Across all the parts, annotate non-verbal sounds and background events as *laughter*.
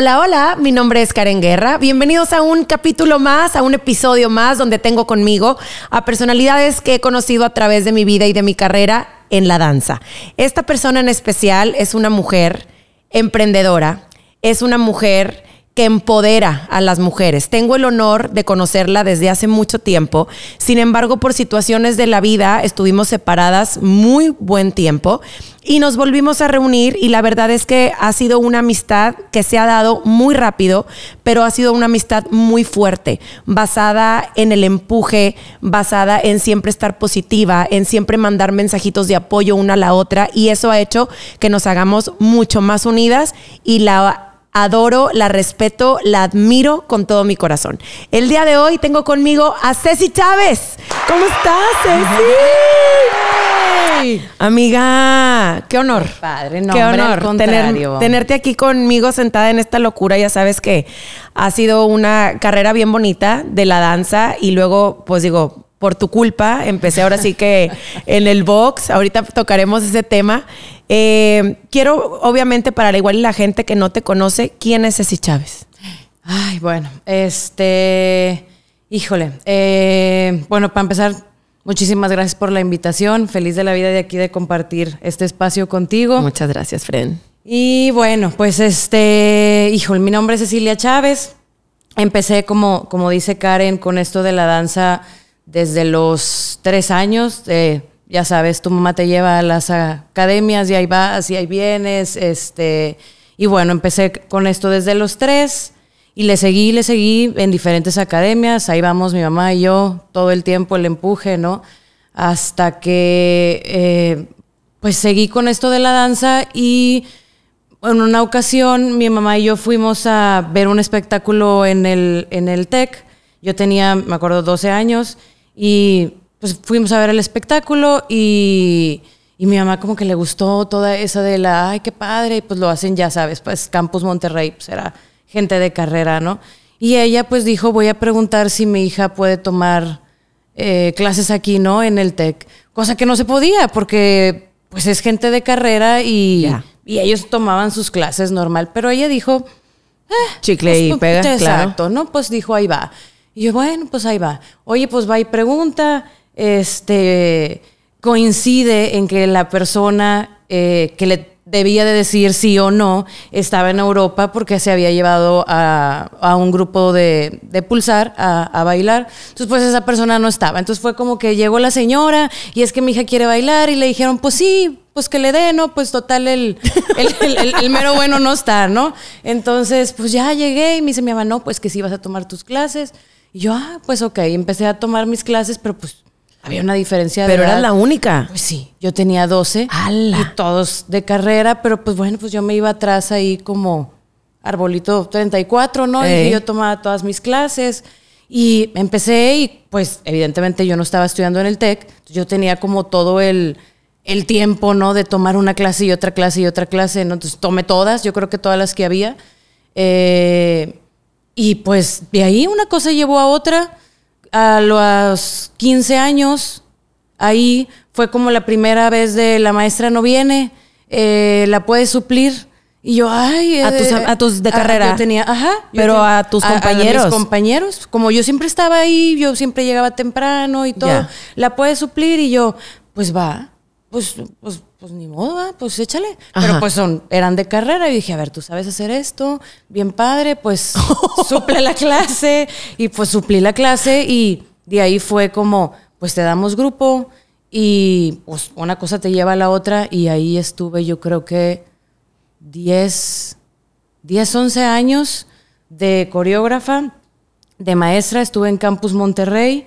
Hola, hola, mi nombre es Karen Guerra. Bienvenidos a un capítulo más, a un episodio más donde tengo conmigo a personalidades que he conocido a través de mi vida y de mi carrera en la danza. Esta persona en especial es una mujer emprendedora, es una mujer que empodera a las mujeres. Tengo el honor de conocerla desde hace mucho tiempo, sin embargo por situaciones de la vida estuvimos separadas muy buen tiempo y nos volvimos a reunir y la verdad es que ha sido una amistad que se ha dado muy rápido, pero ha sido una amistad muy fuerte, basada en el empuje, basada en siempre estar positiva, en siempre mandar mensajitos de apoyo una a la otra y eso ha hecho que nos hagamos mucho más unidas y la adoro, la respeto, la admiro con todo mi corazón. El día de hoy tengo conmigo a Ceci Chávez. ¿Cómo estás, Ceci? *laughs* Amiga, qué honor. Padre, no, qué honor tenerte aquí conmigo sentada en esta locura. Ya sabes que ha sido una carrera bien bonita de la danza y luego, pues digo, por tu culpa empecé ahora sí que en el box. Ahorita tocaremos ese tema. Eh, quiero, obviamente, para la igual la gente que no te conoce, ¿quién es Ceci Chávez? Ay, bueno, este, híjole, eh, bueno, para empezar, muchísimas gracias por la invitación, feliz de la vida de aquí de compartir este espacio contigo. Muchas gracias, Fren. Y bueno, pues este, híjole, mi nombre es Cecilia Chávez, empecé como, como dice Karen con esto de la danza desde los tres años. de... Eh, ya sabes, tu mamá te lleva a las academias y ahí vas y ahí vienes, este, y bueno, empecé con esto desde los tres y le seguí, le seguí en diferentes academias, ahí vamos mi mamá y yo, todo el tiempo el empuje, ¿no? Hasta que, eh, pues seguí con esto de la danza y en una ocasión mi mamá y yo fuimos a ver un espectáculo en el, en el TEC, yo tenía, me acuerdo, 12 años y pues fuimos a ver el espectáculo y, mi mamá como que le gustó toda esa de la, ay, qué padre, y pues lo hacen, ya sabes, pues Campus Monterrey, pues era gente de carrera, ¿no? Y ella pues dijo, voy a preguntar si mi hija puede tomar eh, clases aquí, ¿no? En el TEC, cosa que no se podía porque pues es gente de carrera y, y ellos tomaban sus clases normal, pero ella dijo... Eh, Chicle pues, y pega, Exacto, ¿no? Pues dijo, ahí va. Y yo, bueno, pues ahí va. Oye, pues va y pregunta este, coincide en que la persona eh, que le debía de decir sí o no estaba en Europa porque se había llevado a, un grupo de, pulsar a, bailar. Entonces, pues esa persona no estaba. Entonces fue como que llegó la señora y es que mi hija quiere bailar y le dijeron, pues sí, pues que le dé, ¿no? Pues total, el, mero bueno no está, ¿no? Entonces, pues ya llegué y me dice mi mamá, no, pues que sí vas a tomar tus clases. Y yo, ah, pues ok, empecé a tomar mis clases, pero pues había una diferencia de Pero era la única. Pues sí, yo tenía 12 y todos de carrera, pero pues bueno, pues yo me iba atrás ahí como arbolito 34, ¿no? Y yo tomaba todas mis clases y empecé y pues evidentemente yo no estaba estudiando en el TEC, yo tenía como todo el, el tiempo, ¿no? De tomar una clase y otra clase y otra clase, ¿no? Entonces tomé todas, yo creo que todas las que había. Eh, y pues de ahí una cosa llevó a otra a los 15 años, ahí fue como la primera vez de la maestra no viene, eh, la puedes suplir. Y yo, ay. a, eh, tus, de ah, carrera. tenía, ajá. Pero a tus compañeros. compañeros. Como yo siempre estaba ahí, yo siempre llegaba temprano y todo. La puedes suplir y yo, pues va. Pues, pues pues ni modo, pues échale. Pero pues son, eran de carrera y dije, a ver, tú sabes hacer esto, bien padre, pues *laughs* suple la clase. Y pues suplí la clase y de ahí fue como, pues te damos grupo y pues una cosa te lleva a la otra y ahí estuve yo creo que 10, 10, 11 años de coreógrafa, de maestra, estuve en Campus Monterrey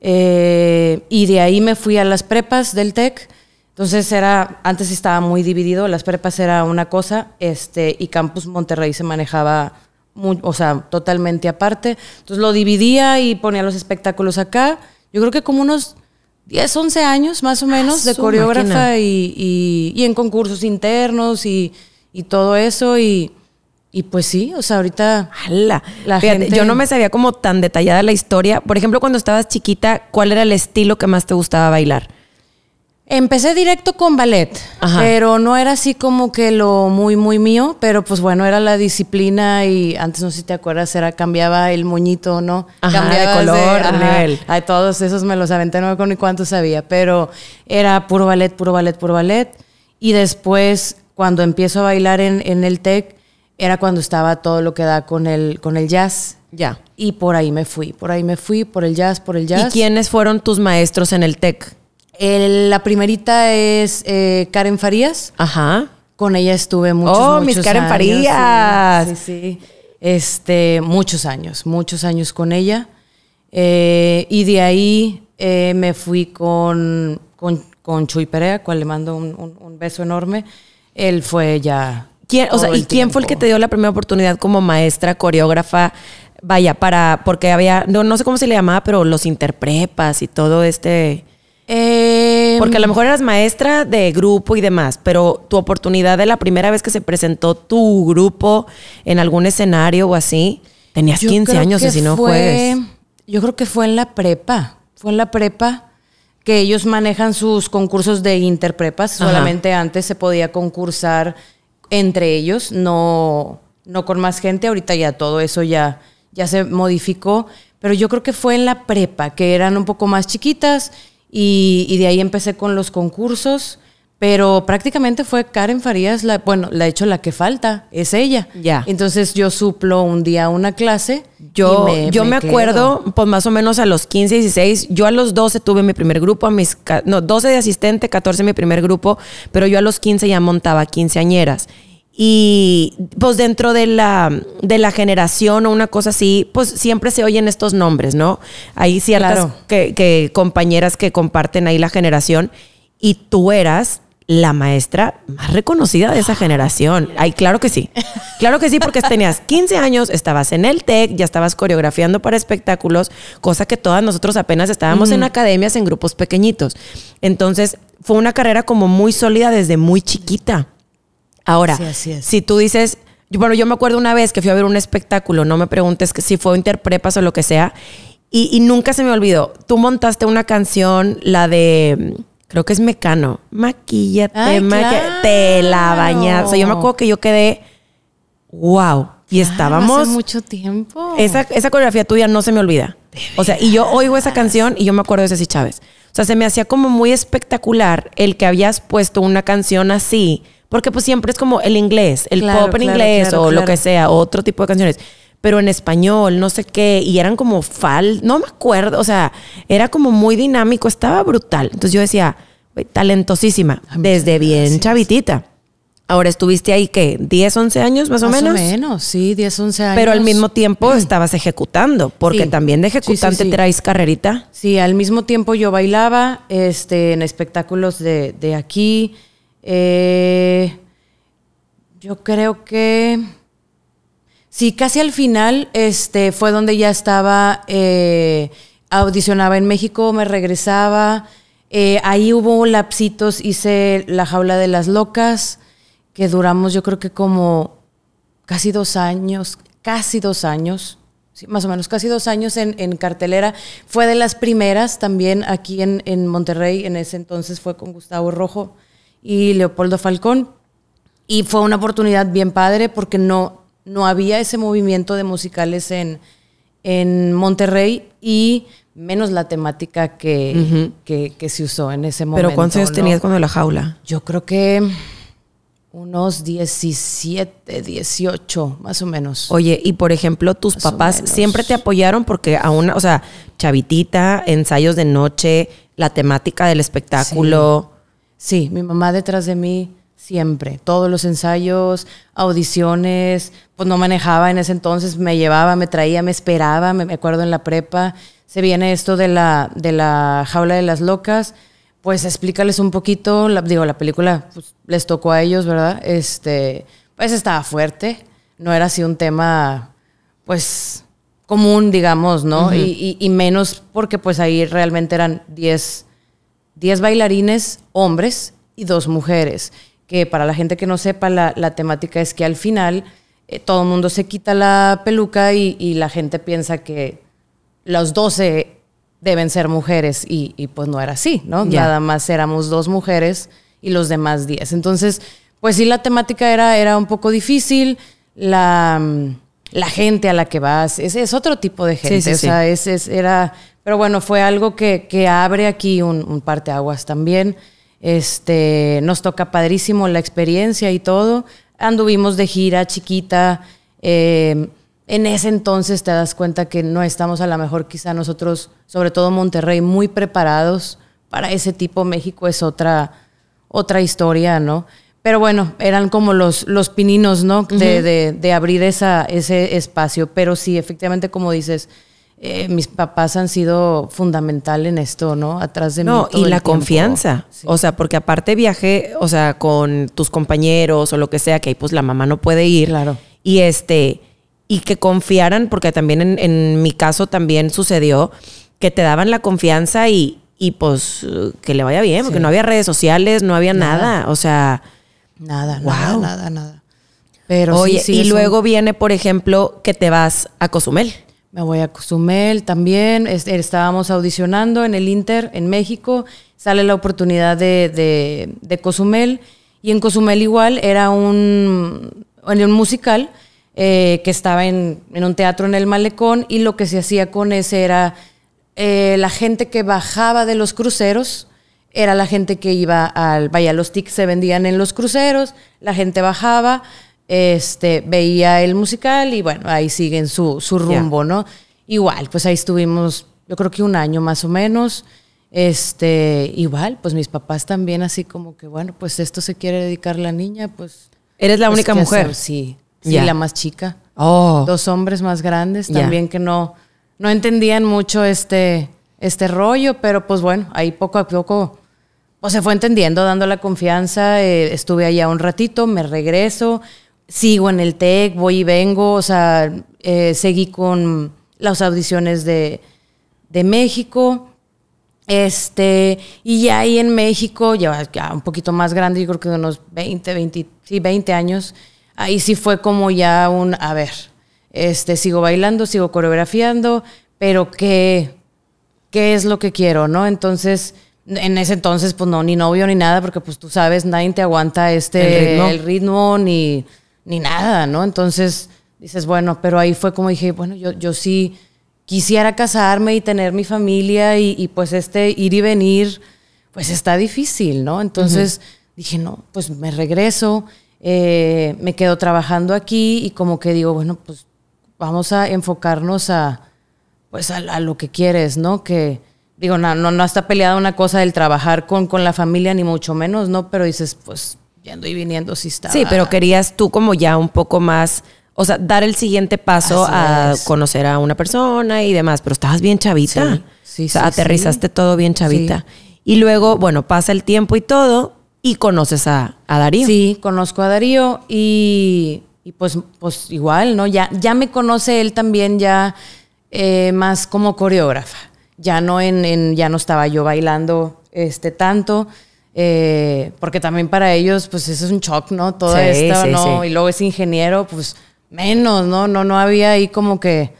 eh, y de ahí me fui a las prepas del TEC entonces era, antes estaba muy dividido, las prepas era una cosa, este, y Campus Monterrey se manejaba, o sea, totalmente aparte. Entonces lo dividía y ponía los espectáculos acá. Yo creo que como unos 10, 11 años más o menos de ah, coreógrafa y, en concursos internos y, todo eso y... pues sí, o sea, ahorita. ¡Hala! La gente... Yo no me sabía como tan detallada la historia. Por ejemplo, cuando estabas chiquita, ¿cuál era el estilo que más te gustaba bailar? Empecé directo con ballet, pero no era así como que lo muy, muy mío, pero pues bueno, era la disciplina y antes no sé si te acuerdas, era cambiaba el moñito, ¿no? Ajá, cambiaba de color, de, nivel. a todos esos me los aventé, no con ni cuánto sabía, pero era puro ballet, puro ballet, puro ballet. Y después, cuando empiezo a bailar en, en el tech era cuando estaba todo lo que da con el, con el jazz. Ya. Y por ahí me fui, por ahí me fui, por el jazz, por el jazz. ¿Y quiénes fueron tus maestros en el tech? la primerita es eh, Karen Farías. Ajá. Con ella estuve muchos, oh, mis Karen Farías. Sí, sí, Este, muchos años, muchos años con ella. Eh, y de ahí eh, me fui con, con, con, Chuy Perea, cual le mando un, beso enorme. Él fue ya. sea, ¿Y quién fue el que te dio la primera oportunidad como maestra, coreógrafa? Vaya, para. Porque había. No, no sé cómo se le llamaba, pero los interprepas y todo este. Em, Porque a lo mejor eras maestra de grupo y demás, pero tu oportunidad de la primera vez que se presentó tu grupo en algún escenario o así, tenías 15 años y si no fue, Yo creo que fue en la prepa, fue en la prepa que ellos manejan sus concursos de interprepas, solamente antes se podía concursar entre ellos, no, no con más gente, ahorita ya todo eso ya, ya se modificó, pero yo creo que fue en la prepa, que eran un poco más chiquitas y, de ahí empecé con los concursos. Pero prácticamente fue Karen Farías, la, bueno, la hecho la que falta, es ella. Ya. Entonces yo suplo un día una clase. Yo me, yo me, acuerdo, pues más o menos a los 15, 16, yo a los 12 tuve mi primer grupo, a mis, no, 12 de asistente, 14 mi primer grupo, pero yo a los 15 ya montaba quinceañeras. Y pues dentro de la, de la generación o una cosa así, pues siempre se oyen estos nombres, ¿no? ahí sí claro. que, compañeras que comparten ahí la generación y tú eras la maestra más reconocida de esa ah, generación. Ay, claro que sí. *laughs* Claro que sí, porque tenías 15 años, estabas en el TEC, ya estabas coreografiando para espectáculos, cosa que todas nosotros apenas estábamos en mm. academias, en grupos pequeñitos. Entonces, fue una carrera como muy sólida desde muy chiquita. Ahora, si tú dices, bueno, yo me acuerdo una vez que fui a ver un espectáculo, no me preguntes que si fue interprepas o lo que sea, y, nunca se me olvidó. Tú montaste una canción, la de. Creo que es Mecano. maquilla, Te la baña. O sea, yo me acuerdo que yo quedé. ¡Wow! Y estábamos. Hace mucho tiempo. Esa, esa coreografía tuya no se me olvida. O sea, y yo oigo esa canción y yo me acuerdo de Ceci Chávez. O sea, se me hacía como muy espectacular el que habías puesto una canción así porque pues siempre es como el inglés, el pop en inglés o lo que sea, otro tipo de canciones. Pero en español, no sé qué, y eran como fal, no me acuerdo, o sea, era como muy dinámico, estaba brutal. Entonces yo decía, talentosísima, desde bien chavitita. Ahora estuviste ahí, ¿qué? ¿10, 11 años más, o menos? Más menos, sí, 10, 11 años. Pero al mismo tiempo mm. estabas ejecutando, porque también de ejecutante carrerita. Sí, al mismo tiempo yo bailaba este, en espectáculos de, de aquí, eh, yo creo que... Sí, casi al final este, fue donde ya estaba, eh, audicionaba en México, me regresaba. Eh, ahí hubo lapsitos, hice La Jaula de las Locas, que duramos yo creo que como casi dos años, casi dos años, más o menos casi dos años en, cartelera. Fue de las primeras también aquí en, en Monterrey, en ese entonces fue con Gustavo Rojo y Leopoldo Falcón. Y fue una oportunidad bien padre porque no, no había ese movimiento de musicales en, en Monterrey y menos la temática que, se usó en ese momento. ¿Pero cuántos años tenías cuando la jaula? Yo creo que unos 17, 18, más o menos. Oye, y por ejemplo, tus papás siempre te apoyaron porque una o sea, chavitita, ensayos de noche, la temática del espectáculo. Sí, mi mamá detrás de mí siempre. Todos los ensayos, audiciones, pues no manejaba en ese entonces, me llevaba, me traía, me esperaba, me, acuerdo en la prepa. Se viene esto de la, de la jaula de las locas. Pues explícales un poquito, la, digo, la película pues, les tocó a ellos, ¿verdad? Este, pues estaba fuerte, no era así un tema, pues común, digamos, ¿no? y, y, menos porque pues ahí realmente eran 10 10 bailarines hombres y dos mujeres, que para la gente que no sepa, la, temática es que al final eh, todo el mundo se quita la peluca y, la gente piensa que los 12 deben ser mujeres y, pues no era así, ¿no? Nada más éramos dos mujeres y los demás 10. Entonces, pues sí, la temática era, era un poco difícil, la, mm, la gente a la que vas, es, es otro tipo de gente, o sea, ese era pero bueno, fue algo que, abre aquí un, un parteaguas también. Este, nos toca padrísimo la experiencia y todo. Anduvimos de gira chiquita. Em, en ese entonces te das cuenta que no estamos a lo mejor quizá nosotros, sobre todo Monterrey, muy preparados para ese tipo. México es otra, otra historia, ¿no? Pero bueno, eran como los, los pininos, ¿no? De, abrir esa, ese espacio. Pero sí, efectivamente, como dices, eh, mis papás han sido fundamental en esto, ¿no? Atrás de mí. No, y la confianza. O sea, porque aparte viajé, o sea, con tus compañeros o lo que sea, que ahí pues la mamá no puede ir. Claro. Y este, y que confiaran, porque también en, mi caso también sucedió que te daban la confianza y, pues que le vaya bien, porque no había redes sociales, no había nada. o sea. Nada, nada, nada, Pero Oye, sí, y luego viene, por ejemplo, que te vas a Cozumel. Me voy a Cozumel también. estábamos audicionando en el Inter, en México. Sale la oportunidad de, Cozumel. Y en Cozumel igual era un, musical eh, que estaba en, un teatro en el malecón y lo que se hacía con ese era eh, la gente que bajaba de los cruceros, era la gente que iba al, vaya, los tics se vendían en los cruceros, la gente bajaba, este, veía el musical y bueno, ahí siguen su, su rumbo, ¿no? Igual, pues ahí estuvimos, yo creo que un año más o menos. Este, igual, pues mis papás también así como que, bueno, pues esto se quiere dedicar la niña, pues... ¿Eres la pues, única mujer? Sí, y la más chica. Oh. Dos hombres más grandes también que no, no entendían mucho este, este rollo, pero pues bueno, ahí poco a poco pues, se fue entendiendo, dando la confianza. Eh, estuve allá un ratito, me regreso, sigo en el TEC, voy y vengo, o sea, eh, seguí con las audiciones de, México. Este, y ya ahí en México, ya, un poquito más grande, yo creo que unos 20, 20, sí, 20 años, ahí sí fue como ya un, a ver, este, sigo bailando, sigo coreografiando, pero ¿qué, qué es lo que quiero, no? Entonces, en ese entonces, pues no, ni novio ni nada, porque pues tú sabes, nadie te aguanta este, el ritmo ni ni nada, ¿no? Entonces dices, bueno, pero ahí fue como dije, bueno, yo, yo sí quisiera casarme y tener mi familia y, pues este ir y venir, pues está difícil, ¿no? Entonces dije, no, pues me regreso, eh, me quedo trabajando aquí y como que digo, bueno, pues vamos a enfocarnos a, pues lo que quieres, ¿no? Que digo, no, no, no está peleada una cosa del trabajar con, con la familia, ni mucho menos, ¿no? Pero dices, pues yendo y viniendo si estaba. Sí, pero querías tú como ya un poco más, o sea, dar el siguiente paso a conocer a una persona y demás, pero estabas bien chavita. Sí, sí, o sea, aterrizaste todo bien chavita. Y luego, bueno, pasa el tiempo y todo y conoces a, a Darío. Sí, conozco a Darío y, pues, pues igual, ¿no? Ya, ya me conoce él también ya eh, más como coreógrafa. Ya no, en, en, ya no estaba yo bailando este tanto, eh, porque también para ellos, pues eso es un shock, ¿no? Todo esto, ¿no? Y luego es ingeniero, pues menos, ¿no? No, no había ahí como que,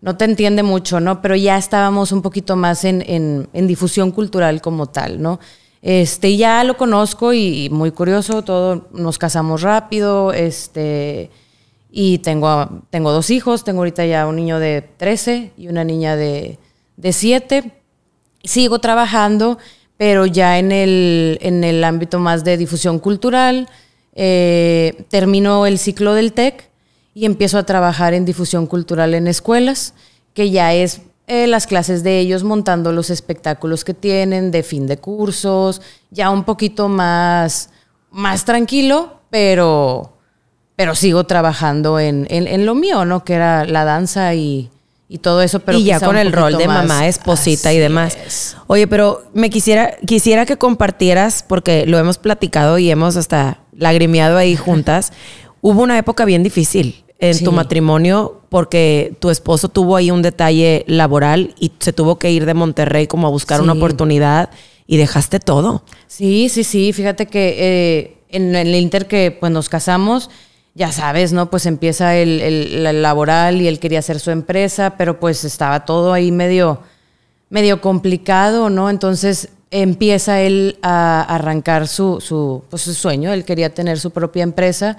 no te entiende mucho, ¿no? Pero ya estábamos un poquito más en, en, difusión cultural como tal, ¿no? Este, ya lo conozco y, muy curioso, todo, nos casamos rápido, este, y tengo, tengo dos hijos, tengo ahorita ya un niño de 13 y una niña de, de 7. Sigo trabajando pero ya en el, ámbito más de difusión cultural, eh, termino el ciclo del TEC y empiezo a trabajar en difusión cultural en escuelas, que ya es eh, las clases de ellos montando los espectáculos que tienen, de fin de cursos, ya un poquito más, más tranquilo, pero, pero sigo trabajando en, en lo mío, ¿no? Que era la danza y, y todo eso, pero ya con el rol de mamá, esposita y demás. Oye, pero me quisiera quisiera que compartieras porque lo hemos platicado y hemos hasta lagrimiado ahí juntas. Hubo una época bien difícil en tu matrimonio porque tu esposo tuvo ahí un detalle laboral y se tuvo que ir de Monterrey como a buscar una oportunidad y dejaste todo. Sí, sí, sí. Fíjate que eh, en el inter que pues nos casamos ya sabes, ¿no? Pues empieza el, laboral y él quería hacer su empresa, pero pues estaba todo ahí medio, medio complicado, ¿no? Entonces empieza él a arrancar su, pues, sueño, él quería tener su propia empresa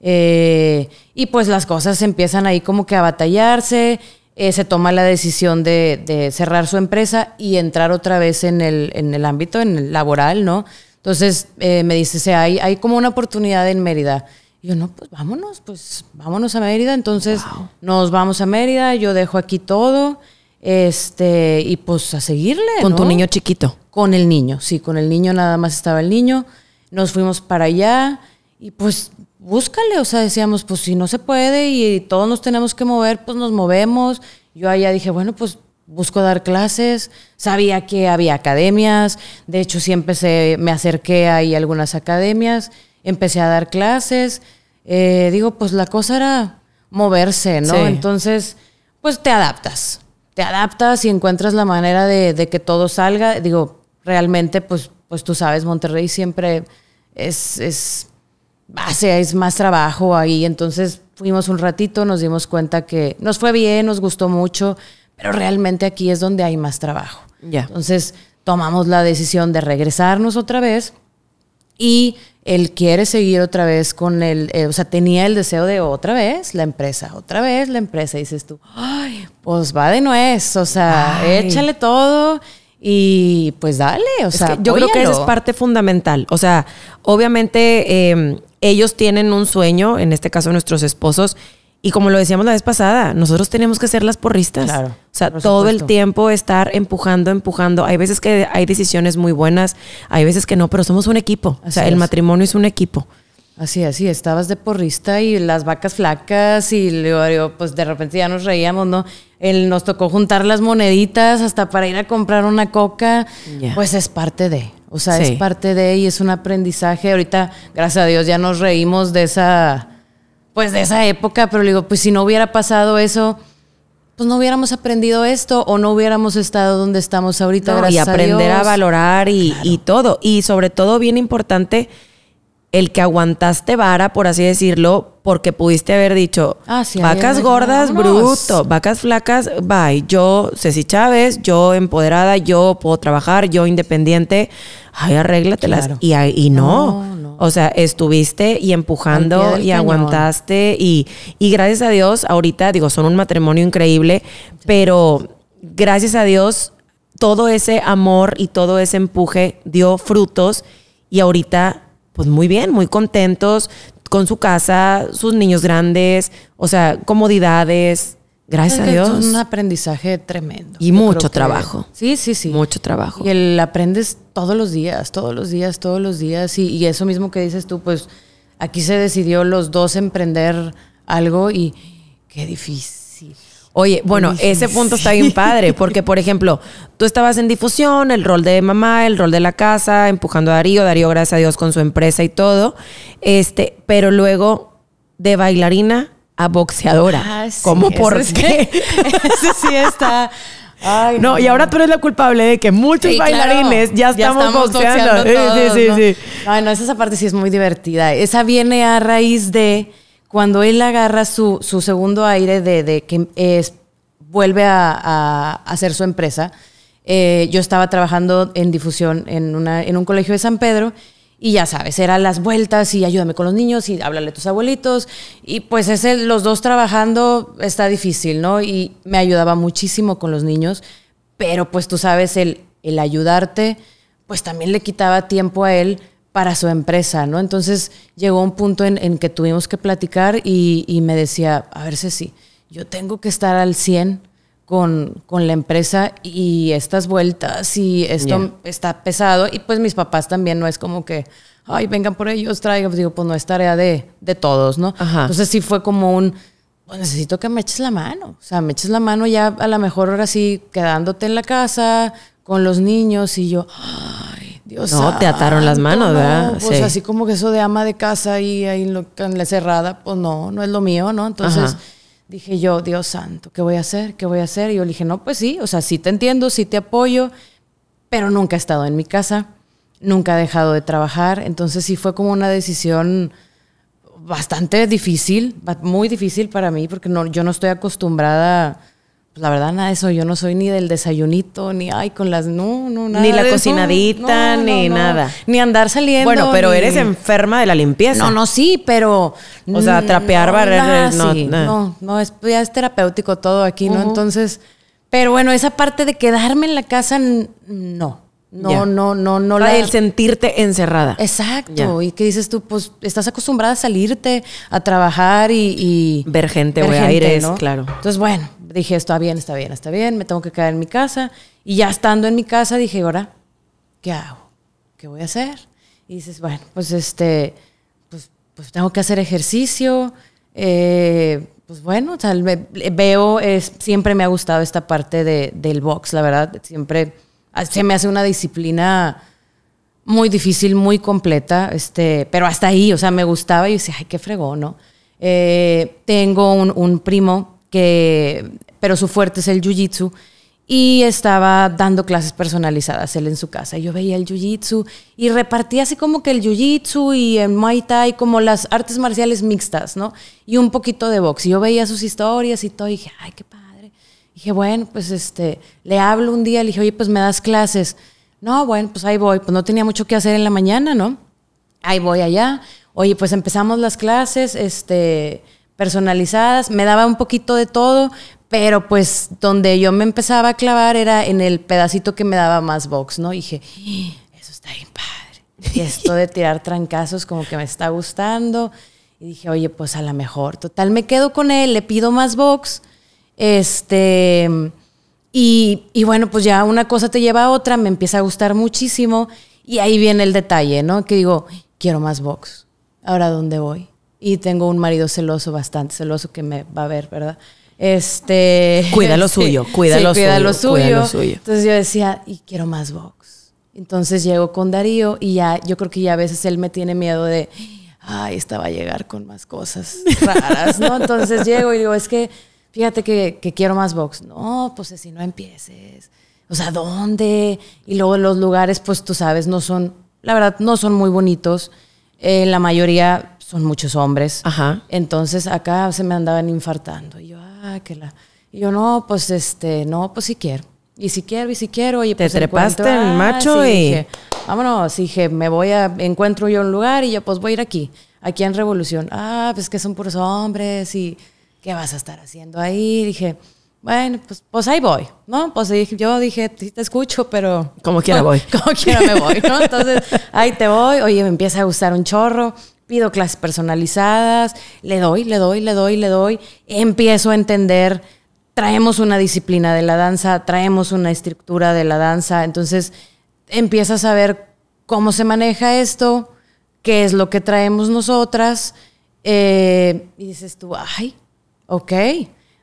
eh, y pues las cosas empiezan ahí como que a batallarse, eh, se toma la decisión de, cerrar su empresa y entrar otra vez en el, ámbito, en el laboral, ¿no? Entonces eh, me dice, hay, hay como una oportunidad en Mérida yo, no, pues vámonos, pues vámonos a Mérida. Entonces nos vamos a Mérida, yo dejo aquí todo. Este, y pues a seguirle. Con tu niño chiquito. Con el niño, sí, con el niño nada más estaba el niño. Nos fuimos para allá y pues búscale, o sea, decíamos, pues si no se puede y todos nos tenemos que mover, pues nos movemos. Yo allá dije, bueno, pues busco dar clases, sabía que había academias, de hecho siempre me acerqué ahí a algunas academias empecé a dar clases. Eh, digo, pues la cosa era moverse, ¿no? Entonces, pues te adaptas. Te adaptas y encuentras la manera de, que todo salga. Digo, realmente, pues, pues tú sabes, Monterrey siempre es, es base, es más trabajo ahí. Entonces fuimos un ratito, nos dimos cuenta que nos fue bien, nos gustó mucho, pero realmente aquí es donde hay más trabajo. Entonces tomamos la decisión de regresarnos otra vez y él quiere seguir otra vez con el, eh, o sea, tenía el deseo de otra vez la empresa, otra vez la empresa, dices tú, ay, pues va de nuez, o sea, échale todo y pues dale, o sea, yo creo que esa es parte fundamental, o sea, obviamente em, ellos tienen un sueño, en este caso nuestros esposos, y como lo decíamos la vez pasada, nosotros tenemos que ser las porristas. o sea, todo el tiempo estar empujando, empujando. Hay veces que hay decisiones muy buenas, hay veces que no, pero somos un equipo. o sea, el matrimonio es un equipo. Así, así, estabas de porrista y las vacas flacas y pues de repente ya nos reíamos, ¿no? Él nos tocó juntar las moneditas hasta para ir a comprar una coca. Pues es parte de, o sea, es parte de y es un aprendizaje. Ahorita, gracias a Dios, ya nos reímos de esa pues de esa época, pero le digo, pues si no hubiera pasado eso, pues no hubiéramos aprendido esto o no hubiéramos estado donde estamos ahorita. y aprender a, valorar y todo. Y sobre todo, bien importante, el que aguantaste vara, por así decirlo, porque pudiste haber dicho, ah, vacas gordas, bruto, vacas flacas, bye. Yo, Ceci Chávez, yo empoderada, yo puedo trabajar, yo independiente, ay, arréglatelas. Y, no. O sea, estuviste y empujando y aguantaste y, gracias a Dios, ahorita digo, son un matrimonio increíble, pero gracias a Dios, todo ese amor y todo ese empuje dio frutos y ahorita pues muy bien, muy contentos con su casa, sus niños grandes, o sea, comodidades. Gracias a Dios. Es un aprendizaje tremendo. Y mucho trabajo. Sí, sí, sí. Mucho trabajo. Y el aprendes todos los días, todos los días, todos los días. Y, y eso mismo que dices tú, pues aquí se decidió los dos emprender algo y qué difícil Oye, bueno, ese punto está bien padre, *laughs* porque por ejemplo, tú estabas en difusión, el rol de mamá, el rol de la casa, empujando a Darío, Darío gracias a Dios con su empresa y todo, este, pero luego de bailarina a boxeadora. Ah, ¿Cómo por qué? *laughs* sí está. Ay, no, y ahora tú eres la culpable de que muchos bailarines ya, estamos boxeando. sí, sí, sí, esa parte sí es muy divertida. Esa viene a raíz de cuando él agarra su, segundo aire de, que es, vuelve a, hacer su empresa, eh, yo estaba trabajando en difusión en, en un colegio de San Pedro y ya sabes, eran las vueltas y ayúdame con los niños y háblale a tus abuelitos. Y pues ese, los dos trabajando está difícil, ¿no? Y me ayudaba muchísimo con los niños, pero pues tú sabes, el, el ayudarte, pues también le quitaba tiempo a él para su empresa, ¿no? Entonces llegó un punto en, que tuvimos que platicar y, me decía, a ver sí, yo tengo que estar al 100 con, con la empresa y estas vueltas y esto está pesado y pues mis papás también no es como que, ay, vengan por ellos, traigan, digo, pues no es tarea de, de todos, ¿no? Entonces sí fue como un, pues necesito que me eches la mano, o sea, me eches la mano ya a lo mejor ahora sí quedándote en la casa con los niños y yo, ay no, te ataron las manos, ¿verdad? Pues así como que eso de ama de casa y ahí en, la cerrada, pues no, no es lo mío, ¿no? Entonces dije yo, Dios santo, ¿qué voy a hacer? ¿Qué voy a hacer? Y yo le dije, no, pues sí, o sea, sí te entiendo, sí te apoyo, pero nunca he estado en mi casa, nunca he dejado de trabajar, entonces sí fue como una decisión bastante difícil, muy difícil para mí, porque no, yo no estoy acostumbrada pues, la verdad, nada eso. Yo no soy ni del desayunito, ni ay, con las. No, no, nada. Ni la cocinadita, ni nada. Ni andar saliendo. Bueno, pero eres enferma de la limpieza. No, no, sí, pero. O sea, mm, trapear, barrer. no, no, no, es, ya es terapéutico todo aquí, ¿no? Entonces. Pero bueno, esa parte de quedarme en la casa, no. No, no, no, ah, no. La... El sentirte encerrada. Exacto. Y que dices tú, pues estás acostumbrada a salirte, a trabajar y. Ver gente, ver voy claro. Entonces, bueno, dije, está bien, está bien, está bien, me tengo que quedar en mi casa. Y ya estando en mi casa dije, ahora, ¿qué hago? ¿Qué voy a hacer? Y dices, bueno, pues este, pues, pues tengo que hacer ejercicio. Eh, pues bueno, o veo, es, siempre me ha gustado esta parte del box, la verdad, siempre ah, se me hace una disciplina muy difícil, muy completa, este, pero hasta ahí, o sea, me gustaba y decía, ay, qué fregón, ¿no? Eh, tengo un, un primo que, pero su fuerte es el jiu-jitsu. Y estaba dando clases personalizadas él en su casa. Yo veía el jiu-jitsu y repartía así como que el jiu-jitsu y el muay thai, como las artes marciales mixtas, ¿no? Y un poquito de box. Y yo veía sus historias y todo y dije, ay, qué padre. dije, bueno, pues este, le hablo un día, le dije, oye, pues me das clases. No, bueno, pues ahí voy. Pues no tenía mucho que hacer en la mañana, ¿no? Ahí voy allá. Oye, pues empezamos las clases, este personalizadas, me daba un poquito de todo, pero pues donde yo me empezaba a clavar era en el pedacito que me daba más box, ¿no? dije, ah, eso está bien padre. Y esto de tirar trancazos como que me está gustando. Y dije, oye, pues a lo mejor, total, me quedo con él, le pido más box. Este, y, y, bueno, pues ya una cosa te lleva a otra, me empieza a gustar muchísimo. Y ahí viene el detalle, ¿no? Que digo, quiero más box. Ahora, ¿dónde voy? y tengo un marido celoso, bastante celoso, que me va a ver, ¿verdad? Este, cuida lo *laughs* suyo, cuida, lo, suyo, cuida lo suyo. Entonces yo decía, y quiero más box. Entonces llego con Darío y ya, yo creo que ya a veces él me tiene miedo de, ay, esta va a llegar con más cosas raras, ¿no? Entonces llego y digo, es que, fíjate que, quiero más box. No, pues si no empieces. O sea, ¿dónde? Y luego los lugares, pues tú sabes, no son, la verdad, no son muy bonitos. Eh, la mayoría son muchos hombres. Ajá. Entonces acá se me andaban infartando. Y yo, ah, que la. Y yo, no, pues este, no, pues si quiero. Y si quiero, y si quiero. Y Te pues, trepaste ah, macho y. Dije, vámonos, dije, me voy a. Encuentro yo un lugar y yo, pues voy a ir aquí. Aquí en Revolución. Ah, pues que son puros hombres y. ¿Qué vas a estar haciendo ahí? Dije, bueno, pues, pues ahí voy, ¿no? Pues yo dije, te escucho, pero... Como quiera *laughs* voy. Como quiera me voy, ¿no? Entonces, ahí te voy, oye, me empieza a gustar un chorro pido clases personalizadas, le doy, le doy, le doy, le doy, empiezo a entender, traemos una disciplina de la danza, traemos una estructura de la danza, entonces empiezas a ver cómo se maneja esto, qué es lo que traemos nosotras, eh, y dices tú, ay, ok,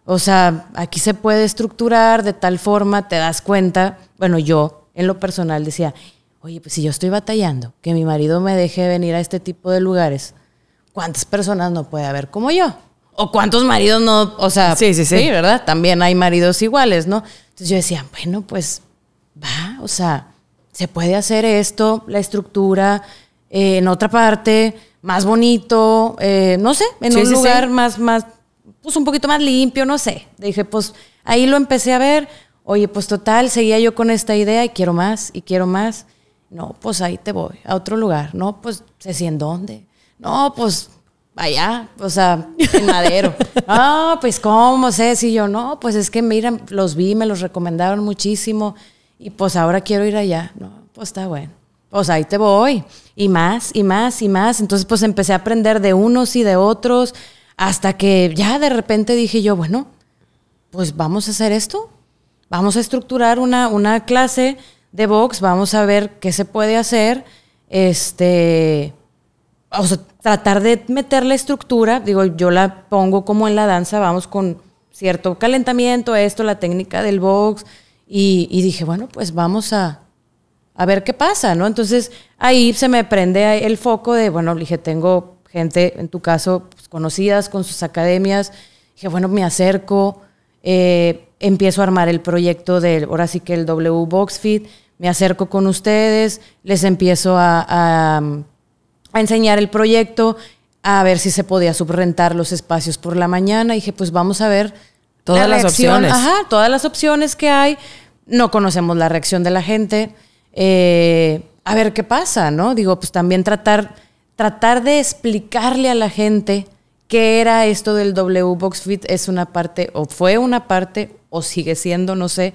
o sea, aquí se puede estructurar de tal forma, te das cuenta, bueno, yo en lo personal decía, oye, pues si yo estoy batallando, que mi marido me deje venir a este tipo de lugares, ¿cuántas personas no puede haber como yo? O cuántos maridos no, o sea, sí, sí, sí, ¿verdad? También hay maridos iguales, ¿no? Entonces yo decía, bueno, pues va, o sea, se puede hacer esto, la estructura, eh, en otra parte, más bonito, eh, no sé, en un lugar más, más, pues un poquito más limpio, no sé. Dije, pues ahí lo empecé a ver, oye, pues total, seguía yo con esta idea y quiero más, y quiero más. No, pues ahí te voy, a otro lugar. No, pues sé si en dónde. No, pues allá, o sea, en madero. Ah, *laughs* pues cómo sé si yo no, pues es que mira, los vi, me los recomendaron muchísimo y pues ahora quiero ir allá. No, pues está bueno. Pues ahí te voy. Y más, y más, y más. Entonces, pues empecé a aprender de unos y de otros hasta que ya de repente dije yo, bueno, pues vamos a hacer esto. Vamos a estructurar una, una clase de box vamos a ver qué se puede hacer. Este, o sea, tratar de meter la estructura, digo, yo la pongo como en la danza, vamos con cierto calentamiento, esto, la técnica del box, y, dije, bueno, pues vamos a, ver qué pasa, ¿no? Entonces ahí se me prende el foco de, bueno, dije, tengo gente, en tu caso, pues, conocidas con sus academias, dije, bueno, me acerco, eh, empiezo a armar el proyecto del, ahora sí que el W Boxfit, me acerco con ustedes, les empiezo a, enseñar el proyecto, a ver si se podía subrentar los espacios por la mañana. Y dije, pues vamos a ver. Todas la las opciones. Ajá, todas las opciones que hay. No conocemos la reacción de la gente. Eh, a ver qué pasa, ¿no? Digo, pues también tratar, tratar de explicarle a la gente ¿Qué era esto del W Box Fit? Es una parte, o fue una parte, o sigue siendo, no sé,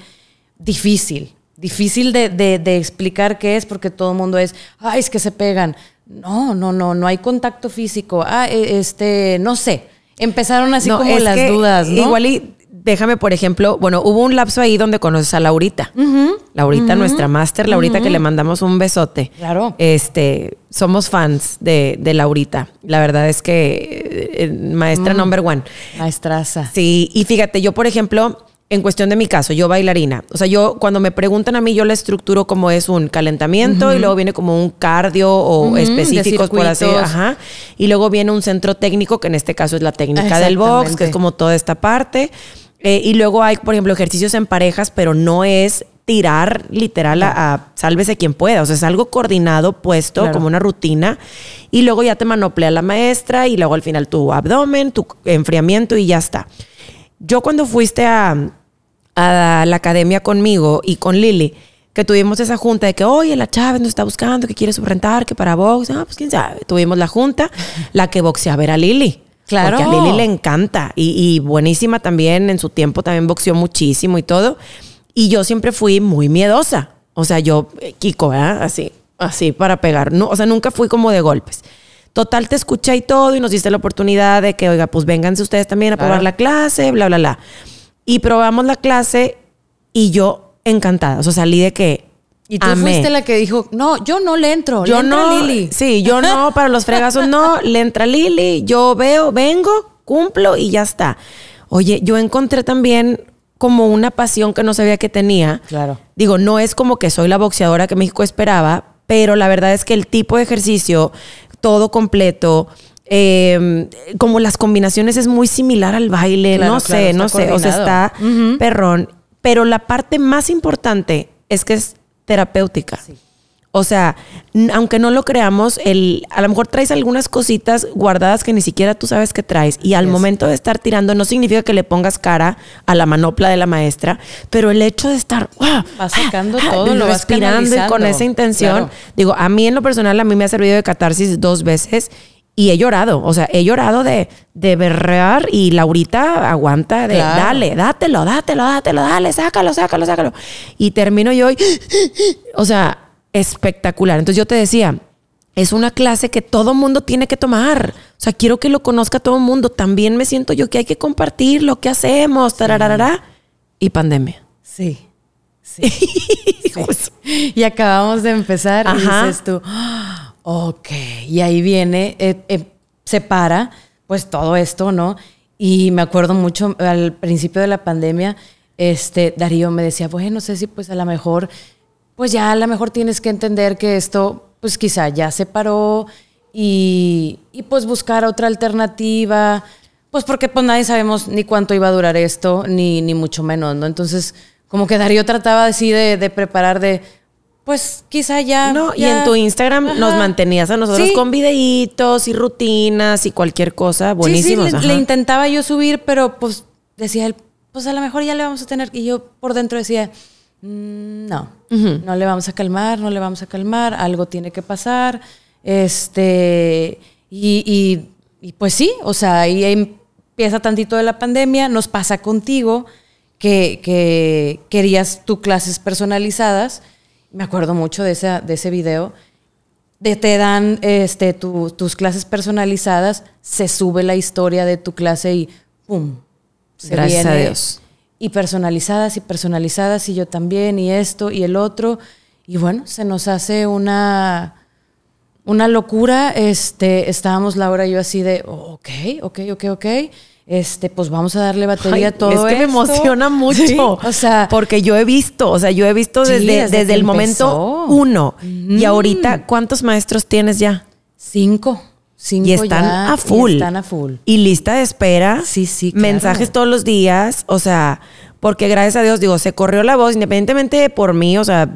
difícil. Difícil de, de, explicar qué es, porque todo el mundo es, ay, es que se pegan. No, no, no, no hay contacto físico. Ah, e, este, no sé. Empezaron así como las dudas, ¿no? Igual y déjame, por ejemplo, bueno, hubo un lapso ahí donde conoces a Laurita. Laurita, nuestra máster, Laurita, que le mandamos un besote. Claro. Este, somos fans de, de Laurita. La verdad es que eh, eh, maestra mm. number one. Maestraza. Sí, y fíjate, yo, por ejemplo, en cuestión de mi caso, yo bailarina. O sea, yo cuando me preguntan a mí, yo la estructuro como es un calentamiento y luego viene como un cardio o específicos por así. Ajá. Y luego viene un centro técnico, que en este caso es la técnica del box, que es como toda esta parte. Eh, y luego hay, por ejemplo, ejercicios en parejas, pero no es tirar literal a, a, sálvese quien pueda. O sea, es algo coordinado, puesto como una rutina. Y luego ya te manoplea la maestra y luego al final tu abdomen, tu enfriamiento y ya está. Yo cuando fuiste a, la academia conmigo y con Lili, que tuvimos esa junta de que, oye, la Chávez nos está buscando, que quiere subrentar, que para box, ah, pues quién sabe. Tuvimos la junta, la que boxeaba era Lili. Claro. Porque a Lili le encanta. Y, buenísima también, en su tiempo también boxeó muchísimo y todo. Y yo siempre fui muy miedosa. O sea, yo, eh, Kiko, ¿eh? Así, así para pegar. No, o sea, nunca fui como de golpes. Total, te escuché y todo, y nos diste la oportunidad de que, oiga, pues vénganse ustedes también a probar la clase, bla, bla, bla. Y probamos la clase y yo encantada. O sea, salí de que y tú fuiste la que dijo, no, yo no le entro, yo le entra no, Lili. Sí, yo no, *laughs* para los fregazos no, le entra Lili, yo veo, vengo, cumplo y ya está. Oye, yo encontré también como una pasión que no sabía que tenía. Claro. Digo, no es como que soy la boxeadora que México esperaba, pero la verdad es que el tipo de ejercicio, todo completo, em, como las combinaciones es muy similar al baile, no sé, no sé, o sea, está perrón. Pero la parte más importante es que es terapéutica. O sea, aunque no lo creamos, el, a lo mejor traes algunas cositas guardadas que ni siquiera tú sabes que traes. Y al momento de estar tirando, no significa que le pongas cara a la manopla de la maestra, pero el hecho de estar ah, ah, todo, con esa intención. Digo, a mí en lo personal, a mí me ha servido de catarsis dos veces y he llorado, o sea, he llorado de, de berrear y Laurita aguanta de dale, dátelo, dátelo, dátelo, dale, sácalo, sácalo, sácalo. Y termino yo, hoy, *gasps* o sea, espectacular. Entonces yo te decía, es una clase que todo mundo tiene que tomar. O sea, quiero que lo conozca todo el mundo. También me siento yo que hay que compartir lo que hacemos, tarararara. Y pandemia. Sí. Sí. *laughs* Y acabamos de empezar Ajá. dices tú, ok, y ahí viene, eh, eh, se para, separa pues todo esto, ¿no? Y me acuerdo mucho al principio de la pandemia, este, Darío me decía, bueno, no sé si pues a lo mejor, pues ya a lo mejor tienes que entender que esto pues quizá ya se paró y, pues buscar otra alternativa, pues porque pues nadie sabemos ni cuánto iba a durar esto, ni, ni mucho menos, ¿no? Entonces, como que Darío trataba así de preparar de, pues quizá ya. No, y en tu Instagram nos mantenías a nosotros con videitos y rutinas y cualquier cosa. buenísimo. Sí, sí, le, intentaba yo subir, pero pues decía él, pues a lo mejor ya le vamos a tener. Y yo por dentro decía, mm, no, no le vamos a calmar, no le vamos a calmar, algo tiene que pasar. Este. Y, y pues sí, o sea, ahí empieza tantito de la pandemia, nos pasa contigo que, que querías tus clases personalizadas me acuerdo mucho de, esa, de ese video, de, te dan este, tus clases personalizadas, se sube la historia de tu clase y ¡pum! Gracias a Dios. Y personalizadas y personalizadas y yo también y esto y el otro. Y bueno, se nos hace una, una locura. Este, estábamos Laura y yo así de, oh, ok, ok, ok, ok este, pues vamos a darle batería a todo. Es que me emociona *laughs* mucho. O sea, porque yo he visto, o sea, yo he visto desde, desde, el momento uno. Y mm. ahorita, ¿cuántos maestros tienes ya? Cinco. Cinco y están a full. están a full. Y lista de espera. Sí, sí. Mensajes todos los días. O sea, porque gracias a Dios, digo, se corrió la voz, independientemente por mí, o sea,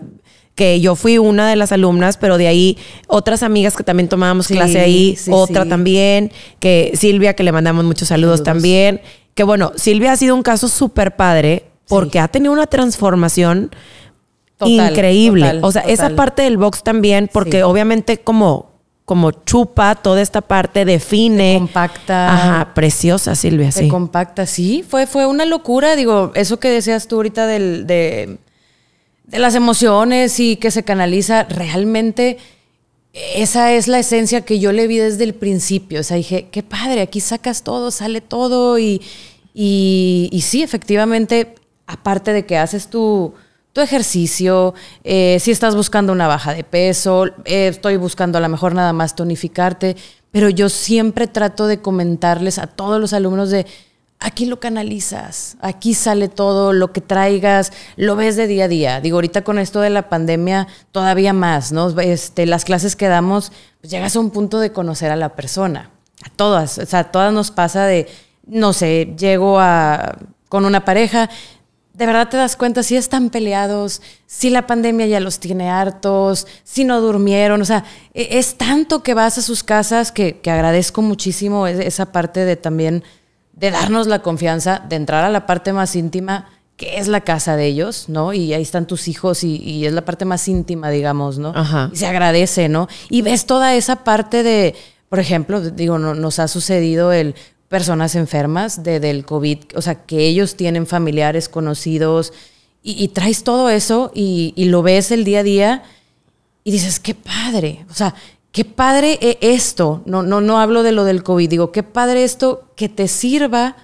que yo fui una de las alumnas, pero de ahí otras amigas que también tomábamos clase ahí, otra también, que Silvia, que le mandamos muchos saludos, también, que bueno, Silvia ha sido un caso súper padre porque ha tenido una transformación increíble. o sea, esa parte del box también, porque obviamente como como chupa toda esta parte, define. fine. compacta. Ajá, preciosa Silvia, sí. Compacta, sí. Fue, fue una locura, digo, eso que decías tú ahorita del, de de las emociones y que se canaliza, realmente esa es la esencia que yo le vi desde el principio. O sea, dije, qué padre, aquí sacas todo, sale todo y, y, sí, efectivamente, aparte de que haces tu, ejercicio, eh, si estás buscando una baja de peso, eh, estoy buscando a lo mejor nada más tonificarte, pero yo siempre trato de comentarles a todos los alumnos de aquí lo canalizas, aquí sale todo, lo que traigas, lo ves de día a día. Digo, ahorita con esto de la pandemia, todavía más, ¿no? Este, las clases que damos, pues llegas a un punto de conocer a la persona, a todas, o sea, a todas nos pasa de, no sé, llego a, con una pareja, de verdad te das cuenta si están peleados, si la pandemia ya los tiene hartos, si no durmieron. O sea, e, es tanto que vas a sus casas que, que agradezco muchísimo e, esa parte de también de darnos la confianza de entrar a la parte más íntima que es la casa de ellos, ¿no? Y ahí están tus hijos y, es la parte más íntima, digamos, ¿no? Ajá. Y se agradece, ¿no? Y ves toda esa parte de, por ejemplo, digo, no, nos ha sucedido el personas enfermas del COVID, o sea, que ellos tienen familiares conocidos y, traes todo eso y, y lo ves el día a día y dices, qué padre, o sea, qué padre e esto, no, no, no hablo de lo del COVID, digo, qué padre esto que te sirva,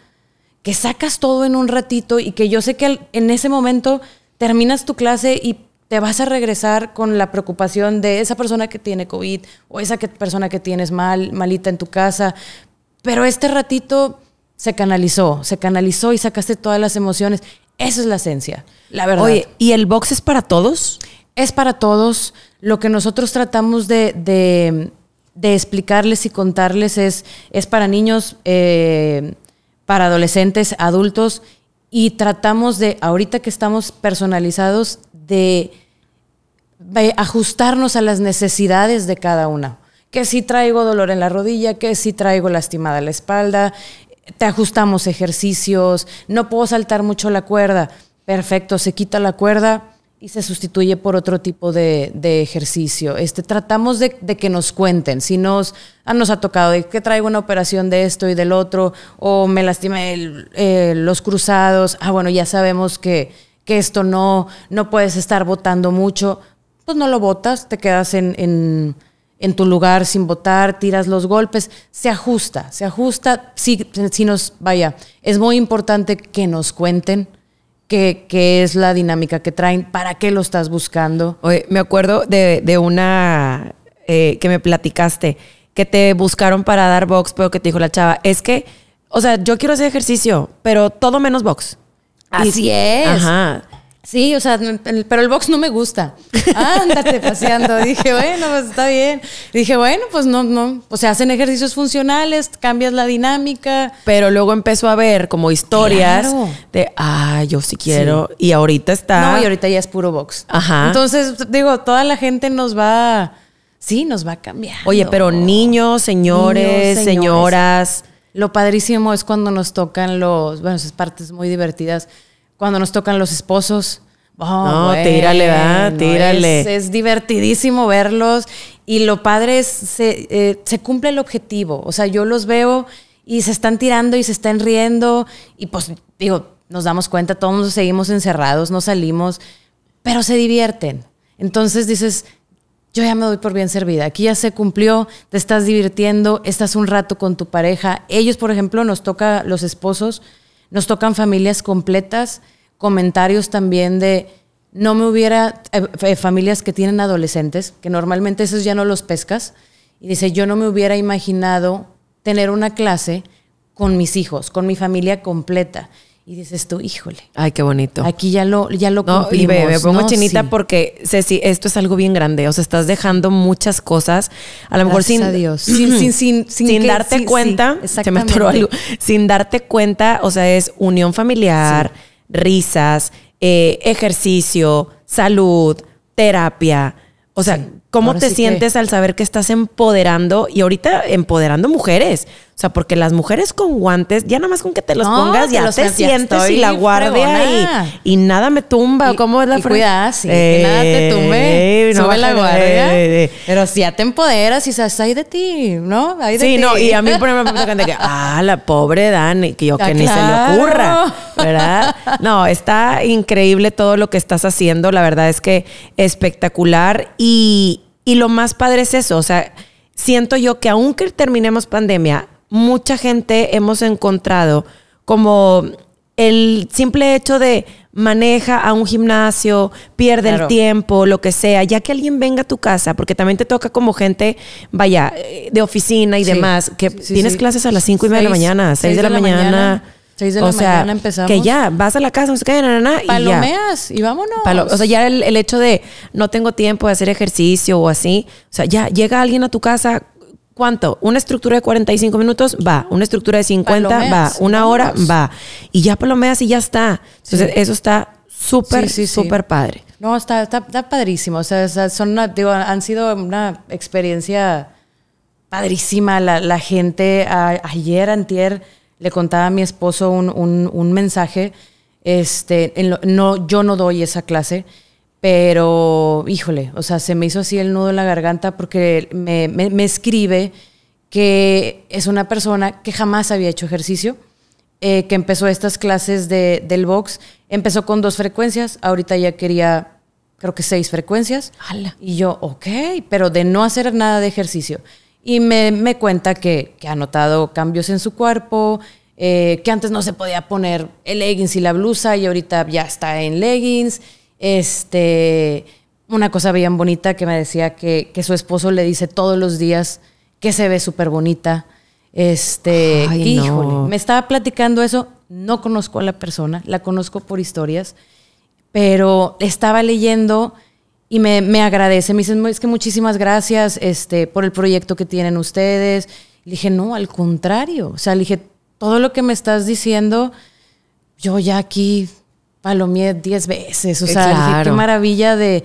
que sacas todo en un ratito y que yo sé que en ese momento terminas tu clase y te vas a regresar con la preocupación de esa persona que tiene COVID o esa persona que tienes mal, malita en tu casa, pero este ratito se canalizó, se canalizó y sacaste todas las emociones. Esa es la esencia, la verdad. Oye, ¿y el box es para todos? es para todos. Lo que nosotros tratamos de, explicarles y contarles es, es para niños, eh, para adolescentes, adultos, y tratamos de, ahorita que estamos personalizados, de, de ajustarnos a las necesidades de cada una. Que si traigo dolor en la rodilla, que si traigo lastimada la espalda, te ajustamos ejercicios, no puedo saltar mucho la cuerda. Perfecto, se quita la cuerda, y se sustituye por otro tipo de, de ejercicio. Este, tratamos de, de, que nos cuenten, si nos, ah, nos ha tocado, que traigo una operación de esto y del otro, o me lastimé eh, los cruzados, ah, bueno, ya sabemos que, que esto no, no puedes estar votando mucho, pues no lo votas, te quedas en, en, tu lugar sin votar, tiras los golpes, se ajusta, se ajusta, si, si nos, vaya, es muy importante que nos cuenten qué, es la dinámica que traen, para qué lo estás buscando. Oye, me acuerdo de, una eh, que me platicaste, que te buscaron para dar box, pero que te dijo la chava, es que, o sea, yo quiero hacer ejercicio, pero todo menos box. Así es. Ajá. Sí, o sea, pero el box no me gusta. *laughs* Ándate paseando. dije, bueno, pues está bien. Dije, bueno, pues no, no. O sea, hacen ejercicios funcionales, cambias la dinámica. Pero luego empezó a ver como historias de, ah, yo sí quiero. Y ahorita está. No, y ahorita ya es puro box. Ajá. Entonces, digo, toda la gente nos va. Sí, nos va a cambiar. Oye, pero niños, señores, señoras. Lo padrísimo es cuando nos tocan los. Bueno, esas partes muy divertidas cuando nos tocan los esposos. Oh, no, tírale, va, tírale. Es, divertidísimo verlos y lo padre es, se, eh, se cumple el objetivo. O sea, yo los veo y se están tirando y se están riendo y pues digo, nos damos cuenta, todos nos seguimos encerrados, no salimos, pero se divierten. Entonces dices, yo ya me doy por bien servida, aquí ya se cumplió, te estás divirtiendo, estás un rato con tu pareja. Ellos, por ejemplo, nos toca, los esposos, nos tocan familias completas comentarios también de no me hubiera eh, eh, familias que tienen adolescentes, que normalmente esos ya no los pescas, y dice, yo no me hubiera imaginado tener una clase con mis hijos, con mi familia completa. Y dices tú, híjole. Ay, qué bonito. Aquí ya lo, ya lo Y bebé, pongo chinita porque, Ceci, esto es algo bien grande. O sea, estás dejando muchas cosas. A lo mejor sin. A *clears throat* Sin, sin, sin, darte cuenta. se me atoró algo. Sin darte cuenta, o sea, es unión familiar risas, eh, ejercicio, salud, terapia. O sea, ¿cómo te sientes al saber que estás empoderando y ahorita empoderando mujeres? O sea, porque las mujeres con guantes, ya nada más con que te los pongas, ya te sientes y la guardia ahí. y, nada me tumba. ¿Cómo es la fruta? Cuidado, nada te eh, tumbe. sube la guardia. Eh, eh, pero si ya te empoderas y sabes, ahí de ti, ¿no? Hay de sí, no, y a mí *laughs* por ejemplo me gente que, ah, la pobre Dani, que yo ah, que ni se le ocurra, ¿verdad? No, está increíble todo lo que estás haciendo. La verdad es que espectacular y, y lo más padre es eso. O sea, siento yo que aunque terminemos pandemia, mucha gente hemos encontrado como el simple hecho de maneja a un gimnasio, pierde el tiempo, lo que sea, ya que alguien venga a tu casa, porque también te toca como gente, vaya, de oficina y demás, que tienes clases a las cinco y media de la mañana, seis, de, la, mañana. 6 de la, mañana, seis sea, Que ya, vas a la casa, no se Palomeas y, vámonos. o sea, ya el, el hecho de no tengo tiempo de hacer ejercicio o así. O sea, ya llega alguien a tu casa ¿Cuánto? Una estructura de 45 minutos va, una estructura de 50 va, una hora va. Y ya por lo menos y ya está. Entonces, eso está súper, sí, súper padre. No, está, está, padrísimo. O sea, son han sido una experiencia padrísima. La, gente, ayer, antier, le contaba a mi esposo un, mensaje. Este, no, yo no doy esa clase. Pero, híjole, o sea, se me hizo así el nudo en la garganta porque me, escribe que es una persona que jamás había hecho ejercicio, eh, que empezó estas clases del box, empezó con dos frecuencias, ahorita ya quería creo que seis frecuencias. Y yo, ok, pero de no hacer nada de ejercicio. Y me, cuenta que, ha notado cambios en su cuerpo, eh, que antes no se podía poner el leggings y la blusa y ahorita ya está en leggings este, una cosa bien bonita que me decía que, que su esposo le dice todos los días que se ve súper bonita. Este, me estaba platicando eso, no conozco a la persona, la conozco por historias, pero estaba leyendo y me, agradece. Me dice es que muchísimas gracias este, por el proyecto que tienen ustedes. Le dije, no, al contrario. O sea, le dije, todo lo que me estás diciendo, yo ya aquí Palomé 10 veces. O eh, sea, qué maravilla de,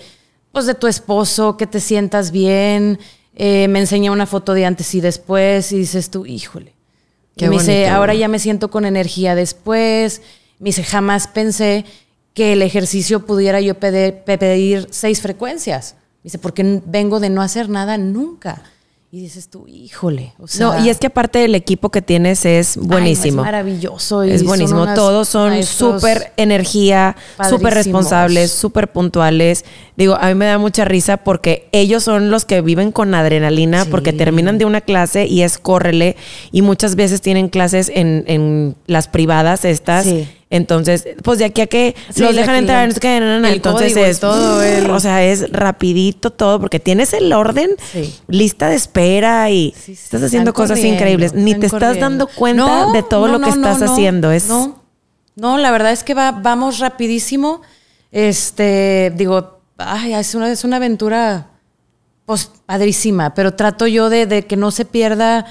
pues, de tu esposo, que te sientas bien. Eh, me enseña una foto de antes y después y dices tú, híjole. me dice, ahora ya me siento con energía después. Me dice, jamás pensé que el ejercicio pudiera yo pedir, pedir seis frecuencias. Me dice, porque vengo de no hacer nada nunca. Y dices tú, híjole. no, y es que aparte del equipo que tienes es buenísimo. es maravilloso. es buenísimo. Todos son súper energía, súper responsables, súper puntuales. Digo, a mí me da mucha risa porque ellos son los que viven con adrenalina porque terminan de una clase y es córrele. Y muchas veces tienen clases en, en las privadas estas. Sí entonces, pues de aquí a que los dejan entrar, no es que, no, entonces es todo, o sea, es rapidito todo, porque tienes el orden, lista de espera y estás haciendo cosas increíbles, ni te estás dando cuenta de todo lo que estás haciendo, es no, la verdad es que va, vamos rapidísimo, este, digo, ay, es una es una aventura, pues padrísima, pero trato yo de, que no se pierda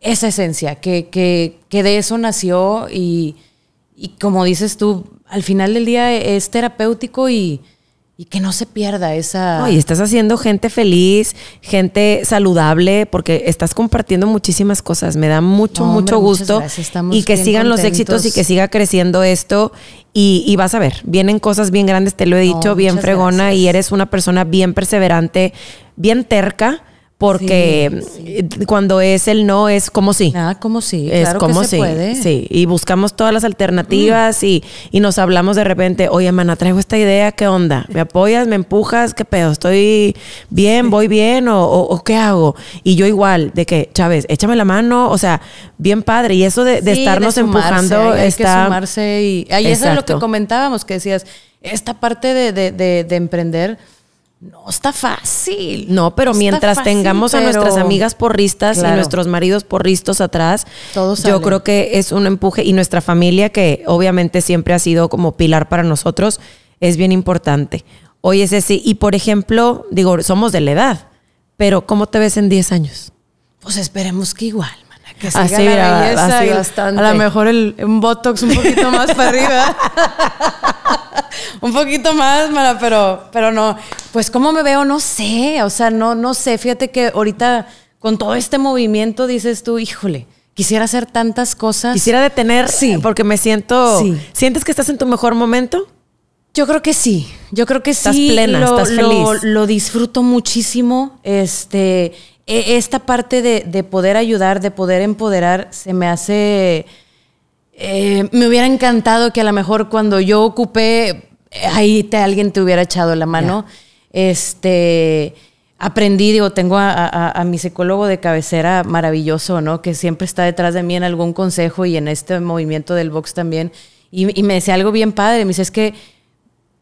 esa esencia, que, que de eso nació y y como dices tú, al final del día es terapéutico y, que no se pierda esa... y estás haciendo gente feliz, gente saludable, porque estás compartiendo muchísimas cosas. Me da mucho, mucho gusto. Y que sigan los éxitos y que siga creciendo esto. Y, vas a ver, vienen cosas bien grandes, te lo he dicho, bien fregona y eres una persona bien perseverante, bien terca porque cuando es el no es como Si. Ah, como sí. Si. Es claro como que se si. puede. Sí, y buscamos todas las alternativas y, nos hablamos de repente, oye, hermana traigo esta idea, ¿qué onda? ¿Me apoyas? ¿Me empujas? ¿Qué pedo? ¿Estoy bien? ¿Voy bien? ¿O, o, qué hago? Y yo igual, de que, Chávez, échame la mano, o sea, bien padre. Y eso de, de estarnos de empujando está... que sumarse y... Ahí eso es lo que comentábamos, que decías, esta parte de, de emprender no está fácil. No, pero mientras tengamos a nuestras amigas porristas y nuestros maridos porristos atrás, yo creo que es un empuje y nuestra familia, que obviamente siempre ha sido como pilar para nosotros, es bien importante. Hoy es ese, y por ejemplo, digo, somos de la edad, pero ¿cómo te ves en 10 años? Pues esperemos que igual así, A lo mejor el, un botox un poquito más para arriba. *laughs* un poquito más, pero, pero no. Pues, ¿cómo me veo? No sé. O sea, no, no sé. Fíjate que ahorita con todo este movimiento dices tú, híjole, quisiera hacer tantas cosas. Quisiera detener, sí. porque me siento. ¿Sientes que estás en tu mejor momento? Yo creo que sí, yo creo que sí. Estás plena, estás feliz. Lo, lo, disfruto muchísimo. Este, e, esta parte de, poder ayudar, de poder empoderar, se me hace... Eh, me hubiera encantado que a lo mejor cuando yo ocupé, eh, ahí te, alguien te hubiera echado la mano. Este, aprendí, digo, tengo a, mi psicólogo de cabecera maravilloso, ¿no? Que siempre está detrás de mí en algún consejo y en este movimiento del box también. Y, me decía algo bien padre, me dice, es que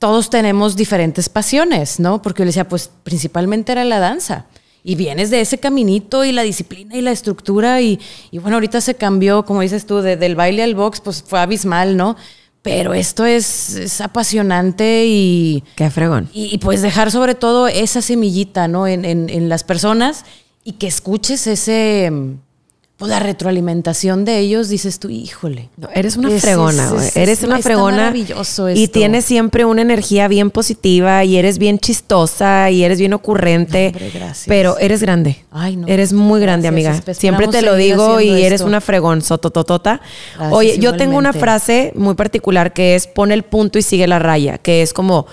todos tenemos diferentes pasiones, ¿no? Porque yo le decía, pues principalmente era la danza y vienes de ese caminito y la disciplina y la estructura y, bueno, ahorita se cambió, como dices tú, del baile al box, pues fue abismal, ¿no? Pero esto es, apasionante y... Qué fregón. Y, pues dejar sobre todo esa semillita, ¿no? En, en las personas y que escuches ese pues, la retroalimentación de ellos, dices tú, híjole. eres una fregona, eres una fregona. Maravilloso Y tienes siempre una energía bien positiva y eres bien chistosa y eres bien ocurrente. Pero eres grande. Ay, no. Eres muy grande, amiga. Siempre te lo digo y eres una fregón, sotototota. Oye, yo tengo una frase muy particular que es pone el punto y sigue la raya, que es como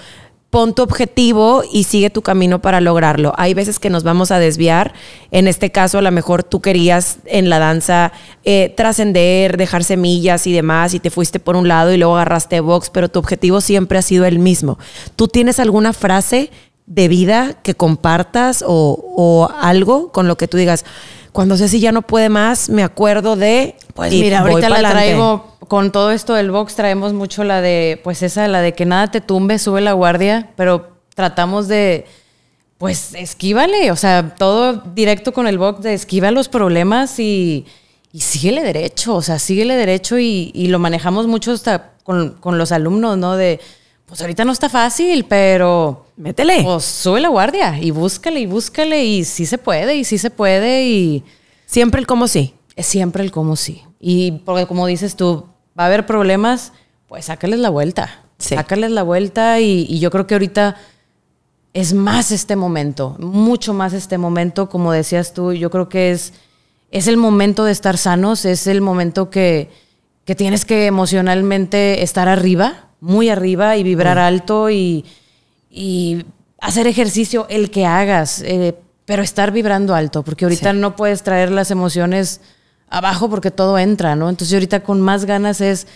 pon tu objetivo y sigue tu camino para lograrlo. Hay veces que nos vamos a desviar. En este caso, a lo mejor tú querías en la danza eh, trascender, dejar semillas y demás, y te fuiste por un lado y luego agarraste box, pero tu objetivo siempre ha sido el mismo. ¿Tú tienes alguna frase de vida que compartas o, o algo con lo que tú digas? cuando sé si ya no puede más, me acuerdo de. Pues mira, ahorita la traigo con todo esto del box, traemos mucho la de, pues esa, la de que nada te tumbe, sube la guardia, pero tratamos de, pues esquívale, o sea, todo directo con el box, de esquiva los problemas y, síguele derecho, o sea, síguele derecho y, lo manejamos mucho hasta con, con los alumnos, ¿no? De, pues ahorita no está fácil, pero métele. O sube la guardia y búscale y búscale y sí se puede y sí se puede y... Siempre el cómo sí. Es siempre el cómo sí. Y porque como dices tú, va a haber problemas, pues sácales la vuelta. Sí. Sácales la vuelta y, yo creo que ahorita es más este momento, mucho más este momento, como decías tú, yo creo que es, es el momento de estar sanos, es el momento que, tienes que emocionalmente estar arriba, muy arriba y vibrar mm. alto y y hacer ejercicio, el que hagas, eh, pero estar vibrando alto, porque ahorita no puedes traer las emociones abajo porque todo entra, ¿no? Entonces ahorita con más ganas es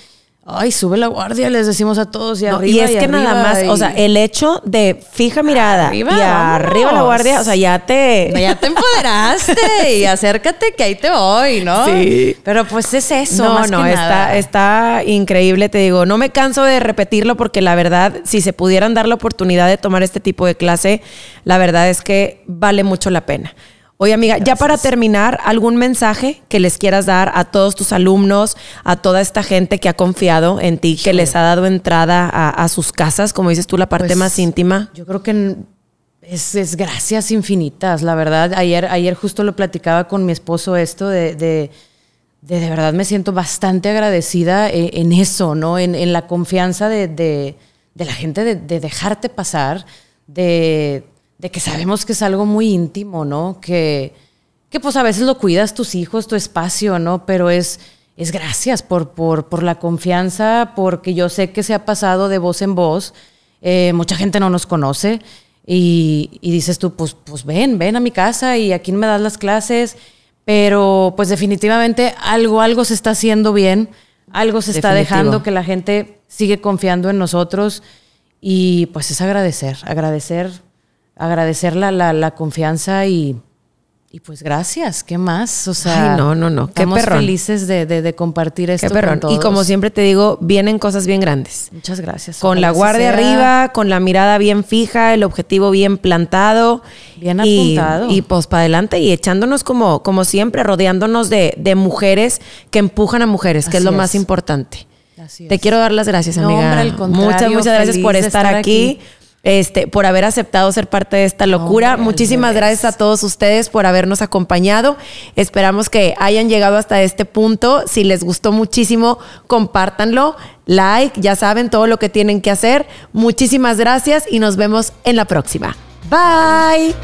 Ay, sube la guardia, les decimos a todos y no, arriba. Y es que nada más, o sea, el hecho de fija mirada y arriba la guardia, o sea, ya te. ya te empoderaste y *laughs* acércate que ahí te voy, ¿no? Sí. Pero pues es eso. No, no, está, está increíble, te digo. No me canso de repetirlo porque la verdad, si se pudieran dar la oportunidad de tomar este tipo de clase, la verdad es que vale mucho la pena. Oye, amiga, ya para terminar, ¿algún mensaje que les quieras dar a todos tus alumnos, a toda esta gente que ha confiado en ti, que les ha dado entrada a, sus casas, como dices tú, la parte pues, más íntima? Yo creo que es, gracias infinitas, la verdad. Ayer, ayer justo lo platicaba con mi esposo esto de, de, de, verdad me siento bastante agradecida eh, en, eso, ¿no? En, en, la confianza de, de la gente de, dejarte pasar, de de que sabemos que es algo muy íntimo, ¿no? Que, que pues a veces lo cuidas tus hijos, tu espacio, ¿no? Pero es, es gracias por, por, por la confianza, porque yo sé que se ha pasado de voz en voz, eh, mucha gente no nos conoce y, dices tú, pues, pues ven, ven a mi casa y aquí me das las clases, pero pues definitivamente algo, algo se está haciendo bien, algo se está dejando que la gente sigue confiando en nosotros y pues es agradecer, agradecer agradecer la, confianza y, y pues gracias, ¿qué más? O sea, no, no, no. Qué estamos felices de, compartir esto Qué Y como siempre te digo, vienen cosas bien grandes. Muchas gracias. Con la guardia arriba, con la mirada bien fija, el objetivo bien plantado. Bien y, apuntado. Y pues para adelante y echándonos como, como siempre, rodeándonos de, de mujeres que empujan a mujeres, que es lo más importante. Te quiero dar las gracias, amiga. muchas, muchas gracias por estar, aquí este, por haber aceptado ser parte de esta locura. Oh, Muchísimas gracias a todos ustedes por habernos acompañado. Esperamos que hayan llegado hasta este punto. Si les gustó muchísimo, compártanlo, like, ya saben todo lo que tienen que hacer. Muchísimas gracias y nos vemos en la próxima. Bye.